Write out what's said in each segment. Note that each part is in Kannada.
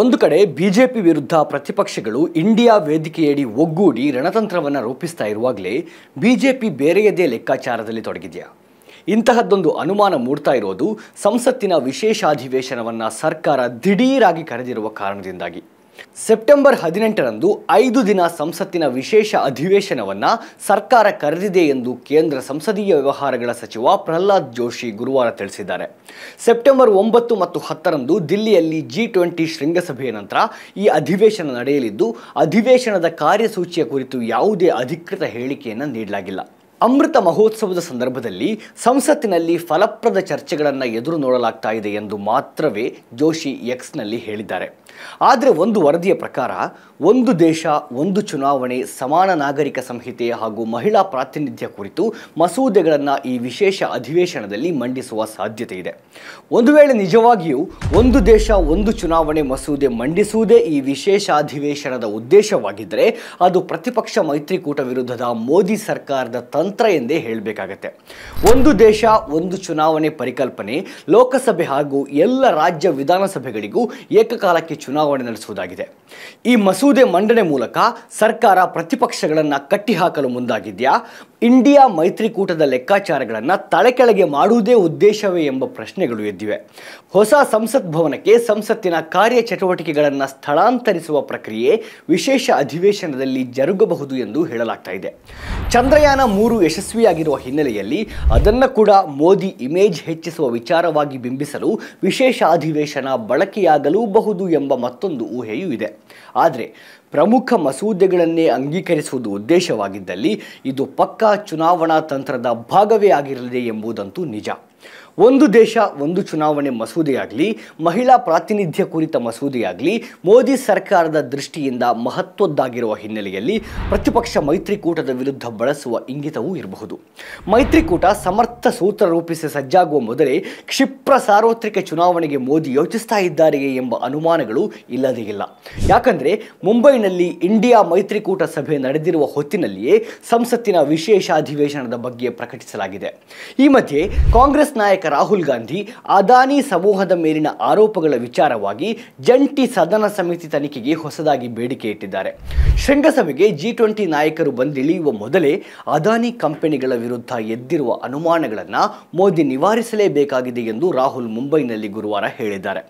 ಒಂದು ಕಡೆ ಬಿಜೆಪಿ ವಿರುದ್ಧ ಪ್ರತಿಪಕ್ಷಗಳು ಇಂಡಿಯಾ ವೇದಿಕೆಯಡಿ ಒಗ್ಗೂಡಿ ರಣತಂತ್ರವನ್ನು ರೂಪಿಸ್ತಾ ಇರುವಾಗಲೇ ಬಿಜೆಪಿ ಬೇರೆಯದೇ ಲೆಕ್ಕಾಚಾರದಲ್ಲಿ ತೊಡಗಿದೆಯಾ ಇಂತಹದ್ದೊಂದು ಅನುಮಾನ ಮೂಡ್ತಾ ಇರೋದು ಸಂಸತ್ತಿನ ಅಧಿವೇಶನವನ್ನು ಸರ್ಕಾರ ದಿಢೀರಾಗಿ ಕರೆದಿರುವ ಕಾರಣದಿಂದಾಗಿ ಸೆಪ್ಟೆಂಬರ್ ಹದಿನೆಂಟರಂದು ಐದು ದಿನ ಸಂಸತ್ತಿನ ವಿಶೇಷ ಅಧಿವೇಶನವನ್ನು ಸರ್ಕಾರ ಕರೆದಿದೆ ಎಂದು ಕೇಂದ್ರ ಸಂಸದೀಯ ವ್ಯವಹಾರಗಳ ಸಚಿವ ಪ್ರಹ್ಲಾದ್ ಜೋಶಿ ಗುರುವಾರ ತಿಳಿಸಿದ್ದಾರೆ ಸೆಪ್ಟೆಂಬರ್ ಒಂಬತ್ತು ಮತ್ತು ಹತ್ತರಂದು ದಿಲ್ಲಿಯಲ್ಲಿ ಜಿ ಟ್ವೆಂಟಿ ಶೃಂಗಸಭೆಯ ನಂತರ ಈ ಅಧಿವೇಶನ ನಡೆಯಲಿದ್ದು ಅಧಿವೇಶನದ ಕಾರ್ಯಸೂಚಿಯ ಕುರಿತು ಯಾವುದೇ ಅಧಿಕೃತ ಹೇಳಿಕೆಯನ್ನು ನೀಡಲಾಗಿಲ್ಲ ಅಮೃತ ಮಹೋತ್ಸವದ ಸಂದರ್ಭದಲ್ಲಿ ಸಂಸತ್ತಿನಲ್ಲಿ ಫಲಪ್ರದ ಚರ್ಚೆಗಳನ್ನು ಎದುರು ನೋಡಲಾಗ್ತಾ ಇದೆ ಎಂದು ಮಾತ್ರವೇ ಜೋಶಿ ಎಕ್ಸ್ನಲ್ಲಿ ಹೇಳಿದ್ದಾರೆ ಆದರೆ ಒಂದು ವರದಿಯ ಪ್ರಕಾರ ಒಂದು ದೇಶ ಒಂದು ಚುನಾವಣೆ ಸಮಾನ ನಾಗರಿಕ ಸಂಹಿತೆ ಹಾಗೂ ಮಹಿಳಾ ಪ್ರಾತಿನಿಧ್ಯ ಕುರಿತು ಮಸೂದೆಗಳನ್ನು ಈ ವಿಶೇಷ ಅಧಿವೇಶನದಲ್ಲಿ ಮಂಡಿಸುವ ಸಾಧ್ಯತೆ ಇದೆ ಒಂದು ವೇಳೆ ನಿಜವಾಗಿಯೂ ಒಂದು ದೇಶ ಒಂದು ಚುನಾವಣೆ ಮಸೂದೆ ಮಂಡಿಸುವುದೇ ಈ ವಿಶೇಷ ಅಧಿವೇಶನದ ಉದ್ದೇಶವಾಗಿದ್ದರೆ ಅದು ಪ್ರತಿಪಕ್ಷ ಮೈತ್ರಿಕೂಟ ವಿರುದ್ಧದ ಮೋದಿ ಸರ್ಕಾರದ ತಂತ್ರ ಎಂದೇ ಹೇಳಬೇಕಾಗತ್ತೆ ಒಂದು ದೇಶ ಒಂದು ಚುನಾವಣೆ ಪರಿಕಲ್ಪನೆ ಲೋಕಸಭೆ ಹಾಗೂ ಎಲ್ಲ ರಾಜ್ಯ ವಿಧಾನಸಭೆಗಳಿಗೂ ಏಕಕಾಲಕ್ಕೆ ಚುನಾವಣೆ ನಡೆಸುವುದಾಗಿದೆ ಈ ಮಸೂದೆ ಮಂಡನೆ ಮೂಲಕ ಸರ್ಕಾರ ಪ್ರತಿಪಕ್ಷಗಳನ್ನು ಕಟ್ಟಿಹಾಕಲು ಮುಂದಾಗಿದೆಯಾ ಇಂಡಿಯಾ ಮೈತ್ರಿಕೂಟದ ಲೆಕ್ಕಾಚಾರಗಳನ್ನು ತಲೆಕೆಳಗೆ ಮಾಡುವುದೇ ಉದ್ದೇಶವೇ ಎಂಬ ಪ್ರಶ್ನೆಗಳು ಎದ್ದಿವೆ ಹೊಸ ಸಂಸತ್ ಭವನಕ್ಕೆ ಸಂಸತ್ತಿನ ಕಾರ್ಯಚಟುವಟಿಕೆಗಳನ್ನು ಸ್ಥಳಾಂತರಿಸುವ ಪ್ರಕ್ರಿಯೆ ವಿಶೇಷ ಅಧಿವೇಶನದಲ್ಲಿ ಜರುಗಬಹುದು ಎಂದು ಹೇಳಲಾಗ್ತಾ ಇದೆ ಚಂದ್ರಯಾನ ಮೂರು ಯಶಸ್ವಿಯಾಗಿರುವ ಹಿನ್ನೆಲೆಯಲ್ಲಿ ಅದನ್ನು ಕೂಡ ಮೋದಿ ಇಮೇಜ್ ಹೆಚ್ಚಿಸುವ ವಿಚಾರವಾಗಿ ಬಿಂಬಿಸಲು ವಿಶೇಷ ಅಧಿವೇಶನ ಬಳಕೆಯಾಗಲೂಬಹುದು ಎಂಬ ಮತ್ತೊಂದು ಊಹೆಯೂ ಇದೆ ಆದರೆ ಪ್ರಮುಖ ಮಸೂದೆಗಳನ್ನೇ ಅಂಗೀಕರಿಸುವುದು ಉದ್ದೇಶವಾಗಿದ್ದಲ್ಲಿ ಇದು ಪಕ್ಕಾ ಚುನಾವಣಾ ತಂತ್ರದ ಭಾಗವೇ ಆಗಿರಲಿದೆ ಎಂಬುದಂತೂ ನಿಜ ಒಂದು ದೇಶ ಒಂದು ಚುನಾವಣೆ ಮಸೂದೆಯಾಗಲಿ ಮಹಿಳಾ ಪ್ರಾತಿನಿಧ್ಯ ಕುರಿತ ಮಸೂದೆಯಾಗಲಿ ಮೋದಿ ಸರ್ಕಾರದ ದೃಷ್ಟಿಯಿಂದ ಮಹತ್ವದ್ದಾಗಿರುವ ಹಿನ್ನೆಲೆಯಲ್ಲಿ ಪ್ರತಿಪಕ್ಷ ಮೈತ್ರಿಕೂಟದ ವಿರುದ್ಧ ಬಳಸುವ ಇಂಗಿತವೂ ಇರಬಹುದು ಮೈತ್ರಿಕೂಟ ಸಮರ್ಥ ಸೂತ್ರ ರೂಪಿಸಿ ಸಜ್ಜಾಗುವ ಮೊದಲೇ ಕ್ಷಿಪ್ರ ಸಾರ್ವತ್ರಿಕ ಚುನಾವಣೆಗೆ ಮೋದಿ ಯೋಚಿಸ್ತಾ ಇದ್ದಾರೆಯೇ ಎಂಬ ಅನುಮಾನಗಳು ಇಲ್ಲದೇ ಇಲ್ಲ ಯಾಕಂದರೆ ಮುಂಬೈನಲ್ಲಿ ಇಂಡಿಯಾ ಮೈತ್ರಿಕೂಟ ಸಭೆ ನಡೆದಿರುವ ಹೊತ್ತಿನಲ್ಲಿಯೇ ಸಂಸತ್ತಿನ ವಿಶೇಷ ಅಧಿವೇಶನದ ಬಗ್ಗೆ ಪ್ರಕಟಿಸಲಾಗಿದೆ ಈ ಮಧ್ಯೆ ಕಾಂಗ್ರೆಸ್ ನಾಯಕ ರಾಹುಲ್ ಗಾಂಧಿ ಅದಾನಿ ಸಮೂಹದ ಮೇಲಿನ ಆರೋಪಗಳ ವಿಚಾರವಾಗಿ ಜಂಟಿ ಸದನ ಸಮಿತಿ ತನಿಖೆಗೆ ಹೊಸದಾಗಿ ಬೇಡಿಕೆ ಇಟ್ಟಿದ್ದಾರೆ ಶೃಂಗಸಭೆಗೆ ಜಿ ಟ್ವೆಂಟಿ ನಾಯಕರು ಬಂದಿಳಿಯುವ ಮೊದಲೇ ಅದಾನಿ ಕಂಪನಿಗಳ ವಿರುದ್ಧ ಎದ್ದಿರುವ ಅನುಮಾನಗಳನ್ನು ಮೋದಿ ನಿವಾರಿಸಲೇಬೇಕಾಗಿದೆ ಎಂದು ರಾಹುಲ್ ಮುಂಬೈನಲ್ಲಿ ಗುರುವಾರ ಹೇಳಿದ್ದಾರೆ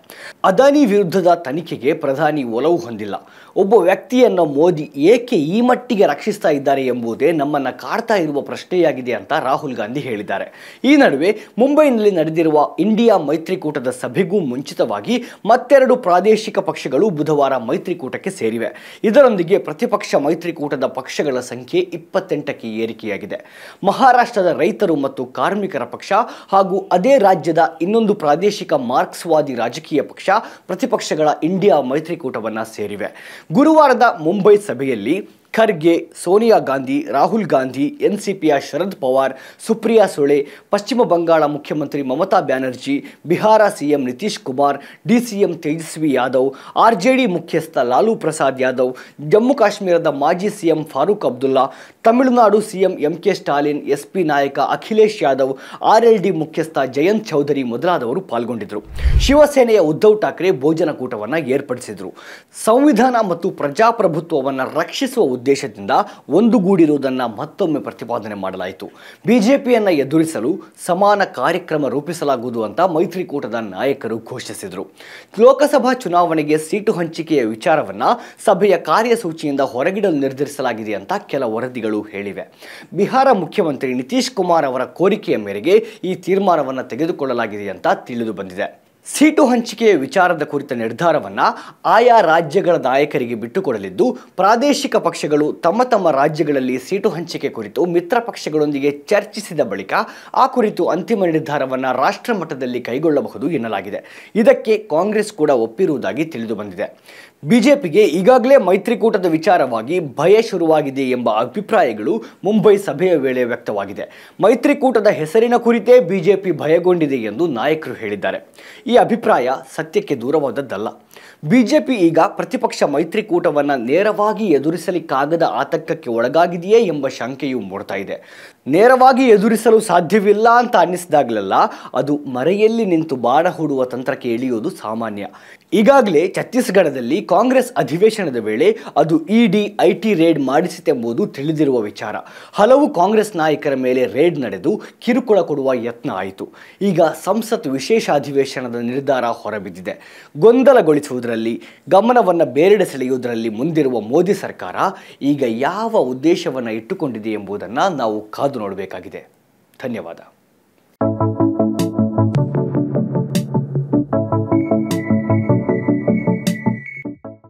ಅದಾನಿ ವಿರುದ್ಧದ ತನಿಖೆಗೆ ಪ್ರಧಾನಿ ಒಲವು ಹೊಂದಿಲ್ಲ ಒಬ್ಬ ವ್ಯಕ್ತಿಯನ್ನು ಮೋದಿ ಏಕೆ ಈ ಮಟ್ಟಿಗೆ ರಕ್ಷಿಸ್ತಾ ಇದ್ದಾರೆ ಎಂಬುದೇ ನಮ್ಮನ್ನು ಕಾಡ್ತಾ ಇರುವ ಪ್ರಶ್ನೆಯಾಗಿದೆ ಅಂತ ರಾಹುಲ್ ಗಾಂಧಿ ಹೇಳಿದ್ದಾರೆ ಈ ನಡುವೆ ಮುಂಬೈ ಮುಂಬೈನಲ್ಲಿ ನಡೆದಿರುವ ಇಂಡಿಯಾ ಮೈತ್ರಿಕೂಟದ ಸಭೆಗೂ ಮುಂಚಿತವಾಗಿ ಮತ್ತೆರಡು ಪ್ರಾದೇಶಿಕ ಪಕ್ಷಗಳು ಬುಧವಾರ ಮೈತ್ರಿಕೂಟಕ್ಕೆ ಸೇರಿವೆ ಇದರೊಂದಿಗೆ ಪ್ರತಿಪಕ್ಷ ಮೈತ್ರಿಕೂಟದ ಪಕ್ಷಗಳ ಸಂಖ್ಯೆ ಇಪ್ಪತ್ತೆಂಟಕ್ಕೆ ಏರಿಕೆಯಾಗಿದೆ ಮಹಾರಾಷ್ಟ್ರದ ರೈತರು ಮತ್ತು ಕಾರ್ಮಿಕರ ಪಕ್ಷ ಹಾಗೂ ಅದೇ ರಾಜ್ಯದ ಇನ್ನೊಂದು ಪ್ರಾದೇಶಿಕ ಮಾರ್ಕ್ಸ್ವಾದಿ ರಾಜಕೀಯ ಪಕ್ಷ ಪ್ರತಿಪಕ್ಷಗಳ ಇಂಡಿಯಾ ಮೈತ್ರಿಕೂಟವನ್ನು ಸೇರಿವೆ ಗುರುವಾರದ ಮುಂಬೈ ಸಭೆಯಲ್ಲಿ ಖರ್ಗೆ ಸೋನಿಯಾ ಗಾಂಧಿ ರಾಹುಲ್ ಗಾಂಧಿ ಎನ್ ಸಿ ಪಿಯ ಶರದ್ ಪವಾರ್ ಸುಪ್ರಿಯಾ ಸುಳೆ ಪಶ್ಚಿಮ ಬಂಗಾಳ ಮುಖ್ಯಮಂತ್ರಿ Mamata Banerjee Bihar CM Nitish Kumar DCM Tejashwi Yadav RJD ಮುಖ್ಯಸ್ಥ ಲಾಲೂ ಪ್ರಸಾದ್ ಯಾದವ್ ಜಮ್ಮು ಕಾಶ್ಮೀರದ ಮಾಜಿ CM Farooq Abdullah Tamil Nadu CM M K Stalin S P ನಾಯಕ Akhilesh Yadav R L D ಮುಖ್ಯಸ್ಥ ಜಯಂತ್ ಚೌಧರಿ ಮೊದಲಾದವರು ಪಾಲ್ಗೊಂಡಿದ್ದರು ಶಿವಸೇನೆಯ ಉದ್ಧವ್ ಠಾಕ್ರೆ ಭೋಜನಕೂಟವನ್ನು ಏರ್ಪಡಿಸಿದರು ಸಂವಿಧಾನ ಮತ್ತು ಪ್ರಜಾಪ್ರಭುತ್ವವನ್ನು ರಕ್ಷಿಸುವ ಉದ್ದೇಶದಿಂದ ಒಂದುಗೂಡಿರುವುದನ್ನು ಮತ್ತೊಮ್ಮೆ ಪ್ರತಿಪಾದನೆ ಮಾಡಲಾಯಿತು ಬಿಜೆಪಿಯನ್ನು ಎದುರಿಸಲು ಸಮಾನ ಕಾರ್ಯಕ್ರಮ ರೂಪಿಸಲಾಗುವುದು ಅಂತ ಮೈತ್ರಿಕೂಟದ ನಾಯಕರು ಘೋಷಿಸಿದರು ಲೋಕಸಭಾ ಚುನಾವಣೆಗೆ ಸೀಟು ಹಂಚಿಕೆಯ ವಿಚಾರವನ್ನು ಸಭೆಯ ಕಾರ್ಯಸೂಚಿಯಿಂದ ಹೊರಗಿಡಲು ನಿರ್ಧರಿಸಲಾಗಿದೆ ಅಂತ ಕೆಲ ವರದಿಗಳು ಹೇಳಿವೆ ಬಿಹಾರ ಮುಖ್ಯಮಂತ್ರಿ ನಿತೀಶ್ ಕುಮಾರ್ ಅವರ ಕೋರಿಕೆಯ ಮೇರೆಗೆ ಈ ತೀರ್ಮಾನವನ್ನು ತೆಗೆದುಕೊಳ್ಳಲಾಗಿದೆ ಅಂತ ತಿಳಿದು ಬಂದಿದೆ ಸೀಟು ಹಂಚಿಕೆಯ ವಿಚಾರದ ಕುರಿತ ನಿರ್ಧಾರವನ್ನ ಆಯಾ ರಾಜ್ಯಗಳ ನಾಯಕರಿಗೆ ಬಿಟ್ಟುಕೊಡಲಿದ್ದು ಪ್ರಾದೇಶಿಕ ಪಕ್ಷಗಳು ತಮ್ಮ ತಮ್ಮ ರಾಜ್ಯಗಳಲ್ಲಿ ಸೀಟು ಹಂಚಿಕೆ ಕುರಿತು ಮಿತ್ರ ಪಕ್ಷಗಳೊಂದಿಗೆ ಚರ್ಚಿಸಿದ ಬಳಿಕ ಆ ಕುರಿತು ಅಂತಿಮ ನಿರ್ಧಾರವನ್ನು ರಾಷ್ಟ್ರ ಮಟ್ಟದಲ್ಲಿ ಕೈಗೊಳ್ಳಬಹುದು ಎನ್ನಲಾಗಿದೆ ಇದಕ್ಕೆ ಕಾಂಗ್ರೆಸ್ ಕೂಡ ಒಪ್ಪಿರುವುದಾಗಿ ತಿಳಿದು ಬಂದಿದೆ ಬಿಜೆಪಿಗೆ ಈಗಾಗಲೇ ಮೈತ್ರಿಕೂಟದ ವಿಚಾರವಾಗಿ ಭಯ ಶುರುವಾಗಿದೆ ಎಂಬ ಅಭಿಪ್ರಾಯಗಳು ಮುಂಬೈ ಸಭೆಯ ವೇಳೆ ವ್ಯಕ್ತವಾಗಿದೆ ಮೈತ್ರಿಕೂಟದ ಹೆಸರಿನ ಕುರಿತೇ ಬಿಜೆಪಿ ಭಯಗೊಂಡಿದೆ ಎಂದು ನಾಯಕರು ಹೇಳಿದ್ದಾರೆ ಈ ಅಭಿಪ್ರಾಯ ಸತ್ಯಕ್ಕೆ ದೂರವಾದದ್ದಲ್ಲ ಬಿಜೆಪಿ ಈಗ ಪ್ರತಿಪಕ್ಷ ಮೈತ್ರಿಕೂಟವನ್ನು ನೇರವಾಗಿ ಎದುರಿಸಲಿಕ್ಕಾಗದ ಆತಂಕಕ್ಕೆ ಒಳಗಾಗಿದೆಯೇ ಎಂಬ ಶಂಕೆಯು ಮೂಡ್ತಾ ಇದೆ ನೇರವಾಗಿ ಎದುರಿಸಲು ಸಾಧ್ಯವಿಲ್ಲ ಅಂತ ಅನ್ನಿಸಿದಾಗಲೆಲ್ಲ ಅದು ಮರೆಯಲ್ಲಿ ನಿಂತು ಬಾಣ ಹೂಡುವ ತಂತ್ರಕ್ಕೆ ಇಳಿಯೋದು ಸಾಮಾನ್ಯ ಈಗಾಗಲೇ ಛತ್ತೀಸ್ಗಢದಲ್ಲಿ ಕಾಂಗ್ರೆಸ್ ಅಧಿವೇಶನದ ವೇಳೆ ಅದು ಇಡಿ ಐಟಿ ರೇಡ್ ಮಾಡಿಸಿತೆಂಬುದು ತಿಳಿದಿರುವ ವಿಚಾರ ಹಲವು ಕಾಂಗ್ರೆಸ್ ನಾಯಕರ ಮೇಲೆ ರೇಡ್ ನಡೆದು ಕಿರುಕುಳ ಕೊಡುವ ಯತ್ನ ಆಯಿತು ಈಗ ಸಂಸತ್ ವಿಶೇಷ ಅಧಿವೇಶನದ ನಿರ್ಧಾರ ಹೊರಬಿದ್ದಿದೆ ಗೊಂದಲಗೊಳಿಸುವುದರಲ್ಲಿ ಗಮನವನ್ನು ಬೇರೆಡೆ ಸೆಳೆಯುವುದರಲ್ಲಿ ಮುಂದಿರುವ ಮೋದಿ ಸರ್ಕಾರ ಈಗ ಯಾವ ಉದ್ದೇಶವನ್ನು ಇಟ್ಟುಕೊಂಡಿದೆ ಎಂಬುದನ್ನು ನಾವು ಕಾದು ನೋಡಬೇಕಾಗಿದೆ ಧನ್ಯವಾದ